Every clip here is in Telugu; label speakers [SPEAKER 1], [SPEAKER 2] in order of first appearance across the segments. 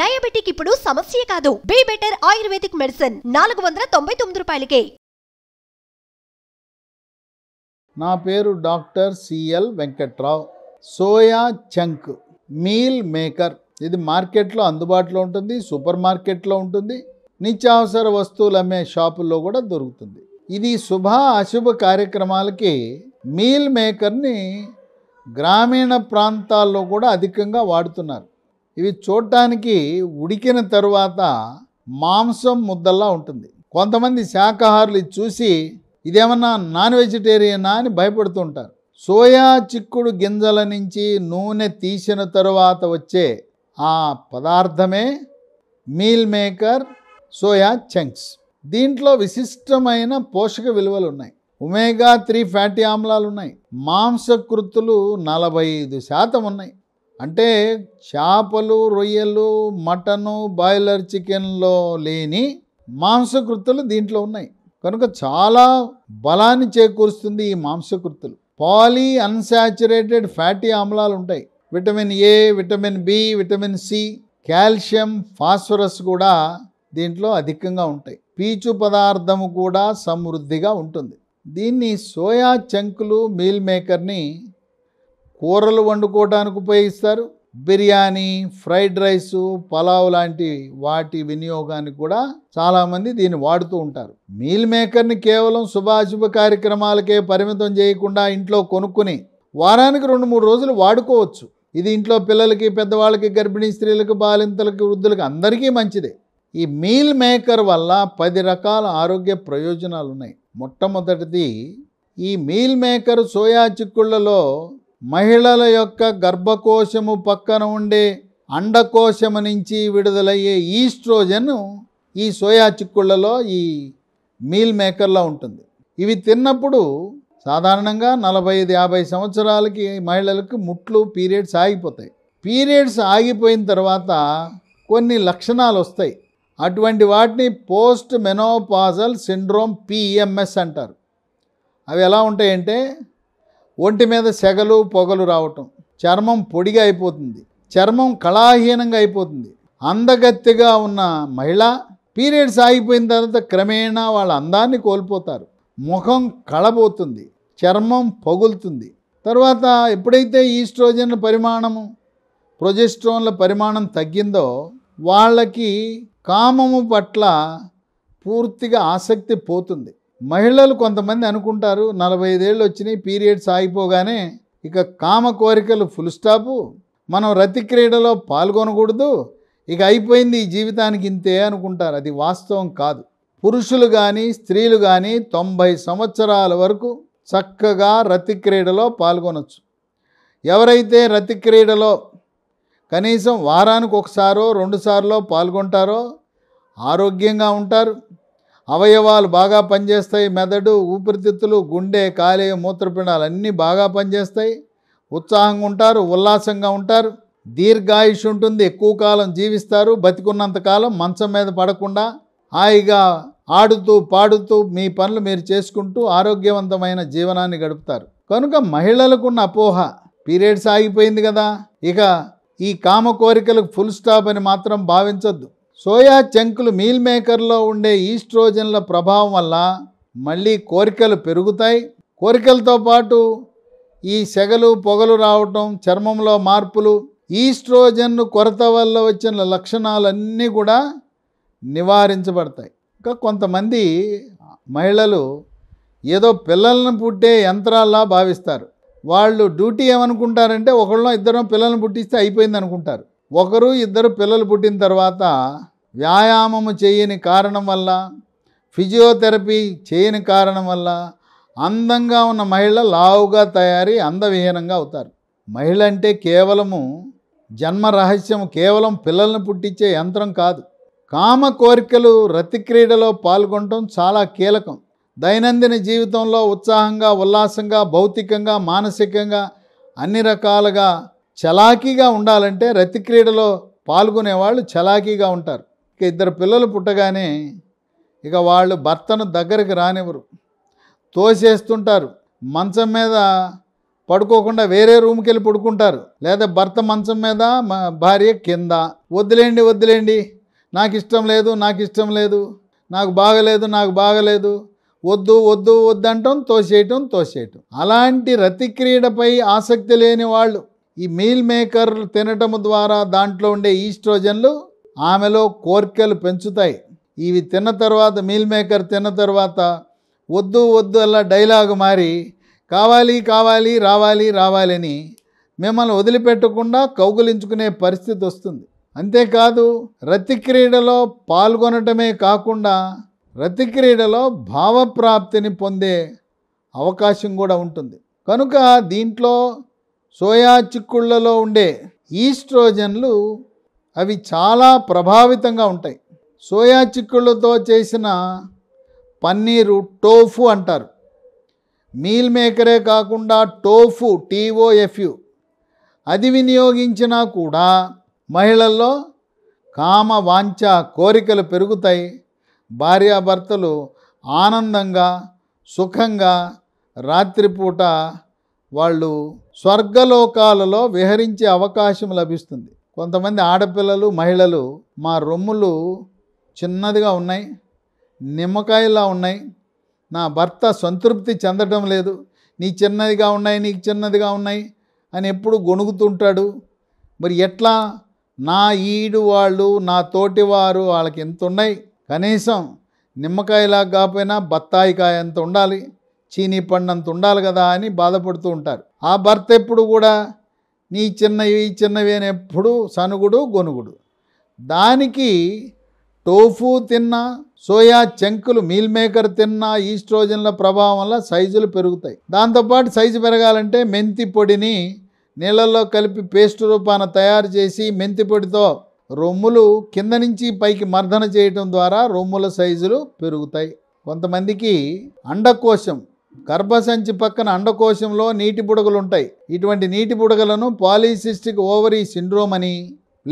[SPEAKER 1] డయాబెటిక్ ఇప్పుడు సమస్య కాదు బీ బెటర్ ఆయుర్వేదిక్ మెడిసిన్ నాలుగు వందల తొంభై తొమ్మిది రూపాయలకే నా పేరు doctor CL Venkatrao soya chunk meal maker ఇది మార్కెట్లో అందుబాటులో ఉంటుంది సూపర్ మార్కెట్లో ఉంటుంది నిత్యావసర వస్తువులు అమ్మే షాపుల్లో కూడా దొరుకుతుంది ఇది శుభ అశుభ కార్యక్రమాలకి మీల్ మేకర్ని గ్రామీణ ప్రాంతాల్లో కూడా అధికంగా వాడుతున్నారు ఇవి చూడటానికి ఉడికిన తరువాత మాంసం ముద్దల్లా ఉంటుంది కొంతమంది శాకాహారులు చూసి ఇదేమన్నా నాన్ వెజిటేరియనా అని భయపడుతుంటారు సోయా చిక్కుడు గింజల నుంచి నూనె తీసిన తరువాత వచ్చే ఆ పదార్థమే మీల్ మేకర్ సోయా చంక్స్ దీంట్లో విశిష్టమైన పోషక విలువలు ఉన్నాయి ఒమేగా త్రీ ఫ్యాటీ ఆమ్లాలు ఉన్నాయి మాంసకృతులు నలభై ఐదు శాతం ఉన్నాయి అంటే చేపలు రొయ్యలు మటను బాయిలర్ చికెన్లో లేని మాంసకృతులు దీంట్లో ఉన్నాయి కనుక చాలా బలాన్ని చేకూరుస్తుంది ఈ మాంసకృతులు పాలీ అన్సాచురేటెడ్ ఫ్యాటీ ఆమ్లాలు ఉంటాయి vitamin A vitamin B vitamin C calcium phosphorus కూడా దీంట్లో అధికంగా ఉంటాయి పీచు పదార్థము కూడా సమృద్ధిగా ఉంటుంది దీన్ని సోయా చంకులు మీల్ మేకర్ని కూరలు వండుకోవడానికి ఉపయోగిస్తారు బిర్యానీ ఫ్రైడ్ రైస్ పలావ్ లాంటి వాటి వినియోగానికి కూడా చాలామంది దీన్ని వాడుతూ ఉంటారు మీల్ మేకర్ని కేవలం శుభాశుభ కార్యక్రమాలకే పరిమితం చేయకుండా ఇంట్లో కొనుక్కుని వారానికి రెండు మూడు రోజులు వాడుకోవచ్చు ఇది ఇంట్లో పిల్లలకి పెద్దవాళ్ళకి గర్భిణీ స్త్రీలకు బాలింతలకి వృద్ధులకి అందరికీ మంచిదే ఈ మీల్ మేకర్ వల్ల పది రకాల ఆరోగ్య ప్రయోజనాలు ఉన్నాయి మొట్టమొదటిది ఈ మీల్ మేకర్ సోయా చిక్కుళ్లలో మహిళల యొక్క గర్భకోశము పక్కన ఉండే అండకోశము నుంచి విడుదలయ్యే ఈస్ట్రోజన్ ఈ సోయా చిక్కుళ్ళలో ఈ మీల్ మేకర్లో ఉంటుంది ఇవి తిన్నప్పుడు సాధారణంగా నలభై ఐదు యాభై సంవత్సరాలకి మహిళలకు ముట్లు పీరియడ్స్ ఆగిపోతాయి పీరియడ్స్ ఆగిపోయిన తర్వాత కొన్ని లక్షణాలు వస్తాయి అటువంటి వాటిని పోస్ట్ మెనోపాజల్ సిండ్రోమ్ పిఎంఎస్ అంటారు అవి ఎలా ఉంటాయంటే ఒంటి మీద సెగలు పొగలు రావటం చర్మం పొడిగా అయిపోతుంది చర్మం కళాహీనంగా అయిపోతుంది అందగత్తెగా ఉన్న మహిళ పీరియడ్స్ ఆగిపోయిన తర్వాత క్రమేణా వాళ్ళ అందాన్ని కోల్పోతారు ముఖం కళబోతుంది చర్మం పగులుతుంది తర్వాత ఎప్పుడైతే ఈస్ట్రోజన్ల పరిమాణము ప్రొజెస్ట్రోన్ల పరిమాణం తగ్గిందో వాళ్ళకి కామము పట్ల పూర్తిగా ఆసక్తి పోతుంది మహిళలు కొంతమంది అనుకుంటారు నలభై ఐదేళ్ళు వచ్చినాయి పీరియడ్స్ ఆగిపోగానే ఇక కామ కోరికలు ఫుల్ స్టాపు మనం రతి క్రీడలో పాల్గొనకూడదు ఇక అయిపోయింది ఈ జీవితానికి ఇంతే అనుకుంటారు అది వాస్తవం కాదు పురుషులు కానీ స్త్రీలు కానీ తొంభై సంవత్సరాల వరకు చక్కగా రతి క్రీడలో పాల్గొనవచ్చు ఎవరైతే రతి క్రీడలో కనీసం వారానికి ఒకసారో రెండుసార్లో పాల్గొంటారో ఆరోగ్యంగా ఉంటారు అవయవాలు బాగా పనిచేస్తాయి మెదడు ఊపిరితిత్తులు గుండె కాలేయ మూత్రపిండాలు అన్నీ బాగా పనిచేస్తాయి ఉత్సాహంగా ఉంటారు ఉల్లాసంగా ఉంటారు దీర్ఘాయుష్ ఉంటుంది ఎక్కువ కాలం జీవిస్తారు బతికున్నంతకాలం మంచం మీద పడకుండా హాయిగా ఆడుతూ పాడుతూ మీ పనులు మీరు చేసుకుంటూ ఆరోగ్యవంతమైన జీవనాన్ని గడుపుతారు కనుక మహిళలకున్న అపోహ పీరియడ్స్ ఆగిపోయింది కదా ఇక ఈ కామ కోరికలకు ఫుల్ స్టాప్ అని మాత్రం భావించద్దు సోయా చంకులు మీల్ మేకర్లో ఉండే ఈస్ట్రోజన్ల ప్రభావం వల్ల మళ్ళీ కోరికలు పెరుగుతాయి కోరికలతో పాటు ఈ సెగలు పొగలు రావటం చర్మంలో మార్పులు ఈస్ట్రోజన్ కొరత వల్ల వచ్చిన లక్షణాలన్నీ కూడా నివారించబడతాయి ఇంకా కొంతమంది మహిళలు ఏదో పిల్లలను పుట్టే యంత్రాల్లా భావిస్తారు వాళ్ళు డ్యూటీ ఏమనుకుంటారంటే ఒకళ్ళు ఇద్దరం పిల్లలను పుట్టిస్తే అయిపోయింది అనుకుంటారు ఒకరు ఇద్దరు పిల్లలు పుట్టిన తర్వాత వ్యాయామము చేయని కారణం వల్ల ఫిజియోథెరపీ చేయని కారణం వల్ల అందంగా ఉన్న మహిళ లావుగా తయారీ అందవిహీనంగా అవుతారు మహిళ అంటే కేవలము జన్మ రహస్యం కేవలం పిల్లల్ని పుట్టించే యంత్రం కాదు కామ కోరికలు రతిక్రీడలో పాల్గొనడం చాలా కీలకం దైనందిన జీవితంలో ఉత్సాహంగా ఉల్లాసంగా భౌతికంగా మానసికంగా అన్ని రకాలుగా చలాకీగా ఉండాలంటే రతి క్రీడలో పాల్గొనేవాళ్ళు చలాకీగా ఉంటారు ఇక ఇద్దరు పిల్లలు పుట్టగానే ఇక వాళ్ళు భర్తను దగ్గరికి రానివ్వరు తోసేస్తుంటారు మంచం మీద పడుకోకుండా వేరే రూమ్కి వెళ్ళి పడుకుంటారు లేదా భర్త మంచం మీద భార్య కింద వద్దులేండి వద్దులేండి నాకు ఇష్టం లేదు నాకు ఇష్టం లేదు నాకు బాగలేదు నాకు బాగలేదు వద్దు వద్దు వద్దంటం తోసేయటం తోసేయటం అలాంటి రతిక్రీడపై ఆసక్తి లేని వాళ్ళు ఈ మీల్ మేకర్ తినటం ద్వారా దాంట్లో ఉండే ఈస్ట్రోజన్లు ఆమెలో కోర్కెలు పెంచుతాయి ఇవి తిన్న తర్వాత మీల్ మేకర్ తిన్న తర్వాత వద్దు వద్దు అలా డైలాగు మారి కావాలి కావాలి రావాలి రావాలని మిమ్మల్ని వదిలిపెట్టకుండా కౌగులించుకునే పరిస్థితి వస్తుంది అంతేకాదు రతి క్రీడలో పాల్గొనటమే కాకుండా రతి క్రీడలో భావప్రాప్తిని పొందే అవకాశం కూడా ఉంటుంది కనుక దీంట్లో సోయా చిక్కుళ్లలో ఉండే ఈస్ట్రోజన్లు అవి చాలా ప్రభావితంగా ఉంటాయి సోయా చిక్కుళ్ళతో చేసిన పన్నీరు టోఫు అంటారు మీల్ మేకరే కాకుండా టోఫు టీఓఎఫ్యు అది వినియోగించినా కూడా మహిళల్లో కామ వాంఛ కోరికలు పెరుగుతాయి భార్యాభర్తలు ఆనందంగా సుఖంగా రాత్రిపూట వాళ్ళు స్వర్గలోకాలలో విహరించే అవకాశం లభిస్తుంది కొంతమంది ఆడపిల్లలు మహిళలు మా రొమ్ములు చిన్నదిగా ఉన్నాయి నిమ్మకాయలా ఉన్నాయి నా భర్త సంతృప్తి చెందడం లేదు నీ చిన్నదిగా ఉన్నాయి నీకు చిన్నదిగా ఉన్నాయి అని ఎప్పుడు గొణుగుతుంటాడు మరి ఎట్లా నా ఈడు వాళ్ళు నా తోటివారు వాళ్ళకి ఎంత ఉన్నాయి కనీసం నిమ్మకాయలా కాకపోయినా బత్తాయికాయ ఎంత ఉండాలి చీనీ పండంత ఉండాలి కదా అని బాధపడుతూ ఉంటారు ఆ భర్త ఎప్పుడు కూడా నీ చిన్నవి చిన్నవి అనేప్పుడు సనుగుడు గొనుగుడు దానికి టోఫు తిన్నా సోయా చెంకులు మీల్ మేకర్ తిన్నా ఈస్ట్రోజన్ల ప్రభావం వల్ల సైజులు పెరుగుతాయి దాంతోపాటు సైజు పెరగాలంటే మెంతి పొడిని నీళ్ళల్లో కలిపి పేస్ట్ రూపాన తయారు చేసి మెంతి పొడితో రొమ్ములు కింద నుంచి పైకి మర్దన చేయటం ద్వారా రొమ్ముల సైజులు పెరుగుతాయి కొంతమందికి అండకోశం గర్భసంచి పక్కన అండకోశంలో నీటి బుడగలు ఉంటాయి ఇటువంటి నీటి బుడగలను పాలిసిస్టిక్ ఓవరీ సిండ్రోమ్ అని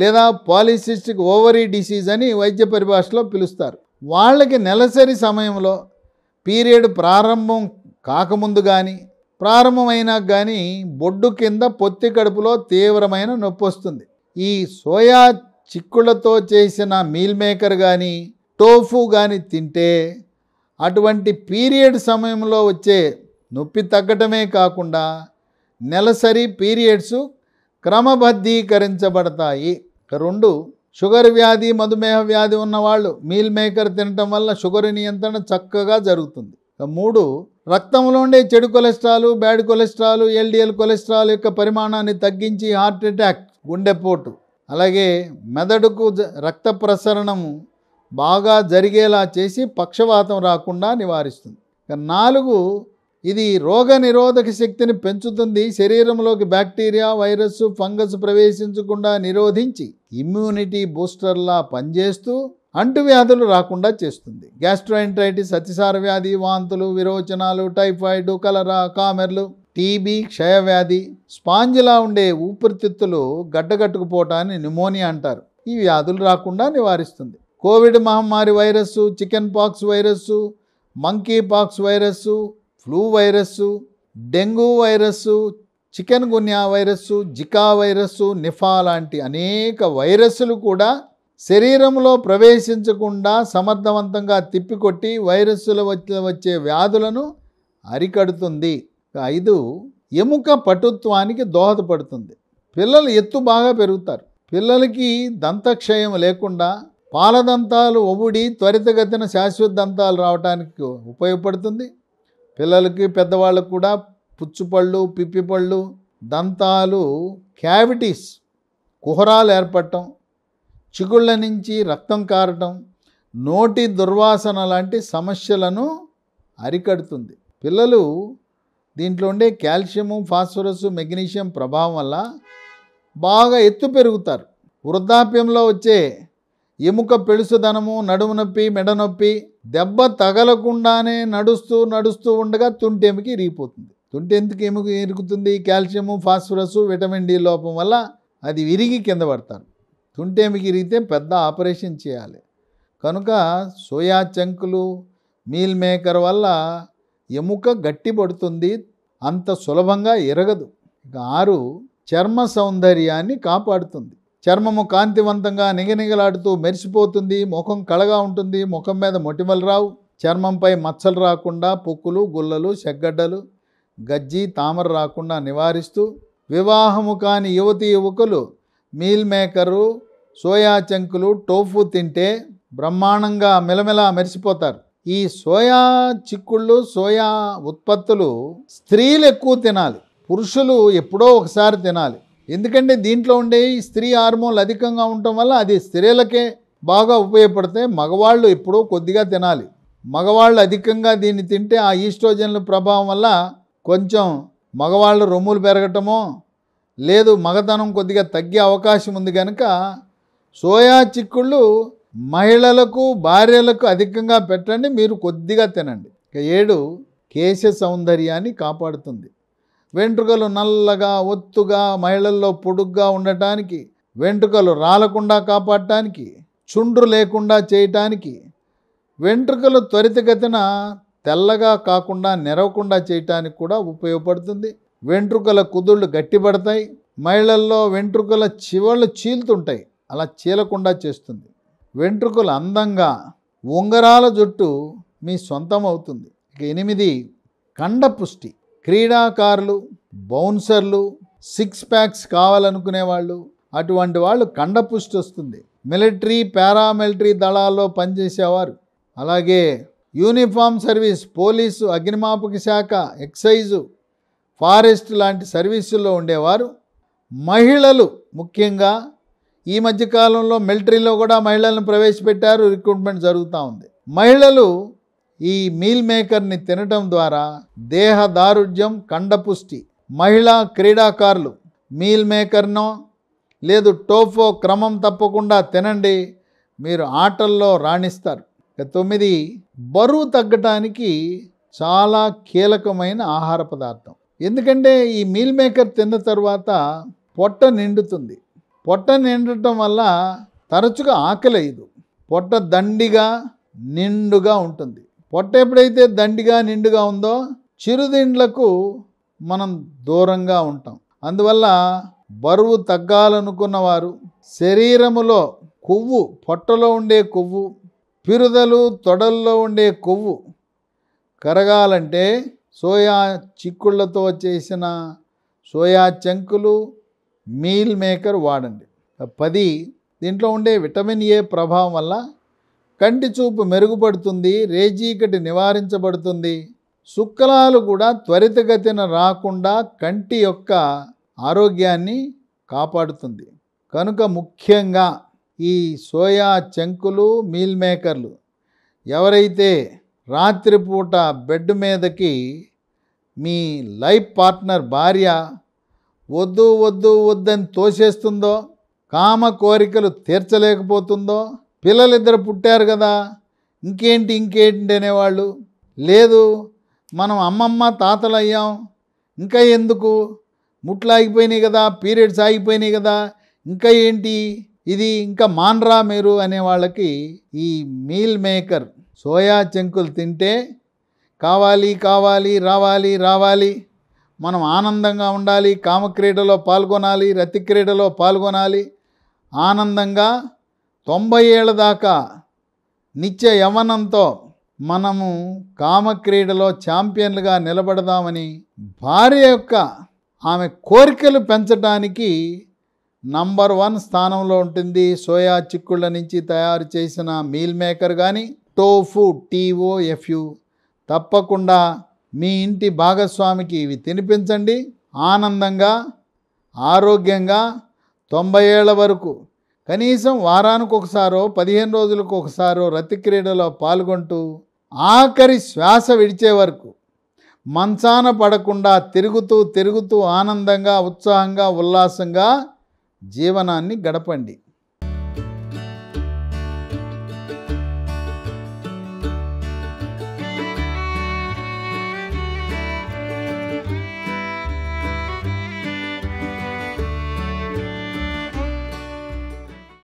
[SPEAKER 1] లేదా పాలిసిస్టిక్ ఓవరీ డిసీజ్ అని వైద్య పరిభాషలో పిలుస్తారు వాళ్ళకి నెలసరి సమయంలో పీరియడ్ ప్రారంభం కాకముందు కానీ ప్రారంభమైనా కానీ బొడ్డు కింద పొత్తి కడుపులో తీవ్రమైన నొప్పి వస్తుంది ఈ సోయా చిక్కులతో చేసిన మీల్ మేకర్ కానీ టోఫు కానీ తింటే అటువంటి పీరియడ్ సమయంలో వచ్చే నొప్పి తగ్గటమే కాకుండా నెలసరి పీరియడ్స్ క్రమబద్ధీకరించబడతాయి రెండు షుగర్ వ్యాధి మధుమేహ వ్యాధి ఉన్నవాళ్ళు మీల్ మేకర్ తినటం వల్ల షుగర్ నియంత్రణ చక్కగా జరుగుతుంది మూడు రక్తంలో ఉండే చెడు cholesterol bad cholesterol LDL cholesterol యొక్క పరిమాణాన్ని తగ్గించి హార్ట్ అటాక్ గుండెపోటు అలాగే మెదడుకు రక్త ప్రసరణము బాగా జరిగేలా చేసి పక్షవాతం రాకుండా నివారిస్తుంది నాలుగు ఇది రోగ నిరోధక శక్తిని పెంచుతుంది శరీరంలోకి బ్యాక్టీరియా వైరస్ ఫంగస్ ప్రవేశించకుండా నిరోధించి ఇమ్యూనిటీ బూస్టర్లా పనిచేస్తూ అంటువ్యాధులు రాకుండా చేస్తుంది గ్యాస్ట్రోఎంట్రైటిస్ అతిసార వ్యాధి వాంతులు విరోచనాలు టైఫాయిడ్ కలరా కామెర్లు టీబీ క్షయవ్యాధి స్పాంజిలా ఉండే ఊపిరితిత్తులు గడ్డగట్టుకుపోవటాన్ని న్యూమోనియా అంటారు ఈ వ్యాధులు రాకుండా నివారిస్తుంది కోవిడ్ మహమ్మారి virus chickenpox virus monkeypox virus flu virus dengue virus chikungunya virus Zika virus Nipah లాంటి అనేక వైరస్సులు కూడా శరీరంలో ప్రవేశించకుండా సమర్థవంతంగా తిప్పికొట్టి వైరస్సుల వచ్చే వ్యాధులను అరికడుతుంది ఐదు ఎముక పటుత్వానికి దోహదపడుతుంది పిల్లలు ఎత్తు బాగా పెరుగుతారు పిల్లలకి దంతక్షయం లేకుండా పాలదంతాలు ఒవుడి త్వరితగతిన శాశ్వత దంతాలు రావడానికి ఉపయోగపడుతుంది పిల్లలకి పెద్దవాళ్ళకు కూడా పుచ్చుపళ్ళు పిప్పిపళ్ళు దంతాలు క్యావిటీస్ కుహరాలు ఏర్పడటం చిగుళ్ళ నుంచి రక్తం కారటం నోటి దుర్వాసన లాంటి సమస్యలను అరికడుతుంది పిల్లలు దీంట్లో ఉండే కాల్షియము ఫాస్ఫరస్ మెగ్నీషియం ప్రభావం వల్ల బాగా ఎత్తు పెరుగుతారు వృద్ధాప్యంలో వచ్చే ఎముక పెడుసుదనము నడుము నొప్పి మెడ నొప్పి దెబ్బ తగలకుండానే నడుస్తూ నడుస్తూ ఉండగా తుంటెముకి ఇరిగిపోతుంది తుంటెందుకు ఎముక ఇరుగుతుంది కాల్షియము ఫాస్ఫరస్ విటమిన్ డి లోపం వల్ల అది విరిగి కింద పడతారు తుంటెముకి ఇరిగితే పెద్ద ఆపరేషన్ చేయాలి కనుక సోయా చంకులు మీల్ మేకర్ వల్ల ఎముక గట్టి పడుతుంది అంత సులభంగా ఎరగదు ఇక ఆరు చర్మ సౌందర్యాన్ని కాపాడుతుంది చర్మము కాంతివంతంగా నిగనిగలాడుతూ మెరిసిపోతుంది ముఖం కళగా ఉంటుంది ముఖం మీద మొటిమలు రావు చర్మంపై మచ్చలు రాకుండా పుక్కులు గుల్లలు సెగ్గడ్డలు గజ్జి తామర రాకుండా నివారిస్తూ వివాహము కాని యువతి యువకులు మీల్ మేకరు సోయా చంకులు టోఫు తింటే బ్రహ్మాండంగా మెలమెల మెరిసిపోతారు ఈ సోయా చిక్కుళ్ళు సోయా ఉత్పత్తులు స్త్రీలు ఎక్కువ తినాలి పురుషులు ఎప్పుడో ఒకసారి తినాలి ఎందుకంటే దీంట్లో ఉండే స్త్రీ హార్మోన్లు అధికంగా ఉండటం వల్ల అది స్త్రీలకే బాగా ఉపయోగపడితే మగవాళ్ళు ఎప్పుడో కొద్దిగా తినాలి మగవాళ్ళు అధికంగా దీన్ని తింటే ఆ ఈస్ట్రోజన్ల ప్రభావం వల్ల కొంచెం మగవాళ్ళు రొమ్ములు పెరగటమో లేదు మగతనం కొద్దిగా తగ్గే అవకాశం ఉంది కనుక సోయా చిక్కుళ్ళు మహిళలకు భార్యలకు అధికంగా పెట్టండి మీరు కొద్దిగా తినండి ఇక ఏడు కేశ సౌందర్యాన్ని కాపాడుతుంది వెంట్రుకలు నల్లగా ఒత్తుగా మహిళల్లో పొడుగ్గా ఉండటానికి వెంట్రుకలు రాలకుండా కాపాడటానికి చుండ్రు లేకుండా చేయటానికి వెంట్రుకలు త్వరితగతిన తెల్లగా కాకుండా నెరవకుండా చేయటానికి కూడా ఉపయోగపడుతుంది వెంట్రుకల కుదుళ్ళు గట్టిపడతాయి మహిళల్లో వెంట్రుకల చివళ్ళు చీలుతుంటాయి అలా చీలకుండా చేస్తుంది వెంట్రుకలు అందంగా ఉంగరాల జుట్టు మీ సొంతం అవుతుంది ఇక ఎనిమిది కండపుష్టి క్రీడాకారులు బౌన్సర్లు సిక్స్ ప్యాక్స్ కావాలనుకునే వాళ్ళు అటువంటి వాళ్ళు కండపుష్టి వస్తుంది మిలిటరీ పారామిలిటరీ దళాల్లో పనిచేసేవారు అలాగే యూనిఫామ్ సర్వీస్ పోలీసు అగ్నిమాపక శాఖ ఎక్సైజు ఫారెస్ట్ లాంటి సర్వీసుల్లో ఉండేవారు మహిళలు ముఖ్యంగా ఈ మధ్యకాలంలో మిలిటరీలో కూడా మహిళలను ప్రవేశపెట్టారు రిక్రూట్మెంట్ జరుగుతూ ఉంది మహిళలు ఈ మీల్ మేకర్ని తినటం ద్వారా దేహ దారుఢ్యం కండపుష్టి మహిళా క్రీడాకారులు మీల్ మేకర్నో లేదు టోఫో క్రమం తప్పకుండా తినండి మీరు ఆటల్లో రాణిస్తారు తొమ్మిది బరువు తగ్గటానికి చాలా కీలకమైన ఆహార పదార్థం ఎందుకంటే ఈ మీల్ మేకర్ తిన్న తర్వాత పొట్ట నిండుతుంది పొట్ట నిండటం వల్ల తరచుగా ఆకలేయదు పొట్ట దండిగా నిండుగా ఉంటుంది పొట్ట ఎప్పుడైతే దండిగా నిండుగా ఉందో చిరుదిండ్లకు మనం దూరంగా ఉంటాం అందువల్ల బరువు తగ్గాలనుకున్నవారు శరీరములో కొవ్వు పొట్టలో ఉండే కొవ్వు పిరుదలు తొడల్లో ఉండే కొవ్వు కరగాలంటే సోయా చిక్కుళ్ళతో చేసిన సోయా చంకులు మీల్ మేకర్ వాడండి పది దీంట్లో ఉండే విటమిన్ ఏ ప్రభావం వల్ల కంటి చూపు మెరుగుపడుతుంది రేజీకటి నివారించబడుతుంది శుక్లాలు కూడా త్వరితగతిన రాకుండా కంటి యొక్క ఆరోగ్యాన్ని కాపాడుతుంది కనుక ముఖ్యంగా ఈ సోయా చెంకులు మీల్ మేకర్లు ఎవరైతే రాత్రిపూట బెడ్ మీదకి మీ లైఫ్ పార్ట్నర్ భార్య వద్దు వద్దు వద్దని తోసేస్తుందో కామ కోరికలు తీర్చలేకపోతుందో పిల్లలిద్దరు పుట్టారు కదా ఇంకేంటి ఇంకేంటి అనేవాళ్ళు లేదు మనం అమ్మమ్మ తాతలయ్యాం ఇంకా ఎందుకు ముట్లు ఆగిపోయినాయి కదా పీరియడ్స్ ఆగిపోయినాయి కదా ఇంకా ఏంటి ఇది ఇంకా మాన్రా మీరు అనే వాళ్ళకి ఈ మీల్ మేకర్ సోయా చెంకులు తింటే కావాలి కావాలి రావాలి రావాలి మనం ఆనందంగా ఉండాలి కామక్రీడలో పాల్గొనాలి రతి క్రీడలో పాల్గొనాలి ఆనందంగా తొంభై ఏళ్ళ దాకా నిత్య యవనంతో మనము కామక్రీడలో ఛాంపియన్లుగా నిలబడదామని భార్య యొక్క ఆమె కోరికలు పెంచడానికి నంబర్ వన్ స్థానంలో ఉంటుంది సోయా చిక్కుళ్ళ నుంచి తయారు చేసిన మీల్ మేకర్ కానీ టోఫు టీఓఎఫ్యు తప్పకుండా మీ ఇంటి భాగస్వామికి ఇవి తినిపించండి ఆనందంగా ఆరోగ్యంగా తొంభై ఏళ్ళ వరకు కనీసం వారానికి ఒకసారో పదిహేను రోజులకు ఒకసారో రతి క్రీడలో పాల్గొంటూ ఆఖరి శ్వాస విడిచే వరకు మంచాన పడకుండా తిరుగుతూ తిరుగుతూ ఆనందంగా ఉత్సాహంగా ఉల్లాసంగా జీవనాన్ని గడపండి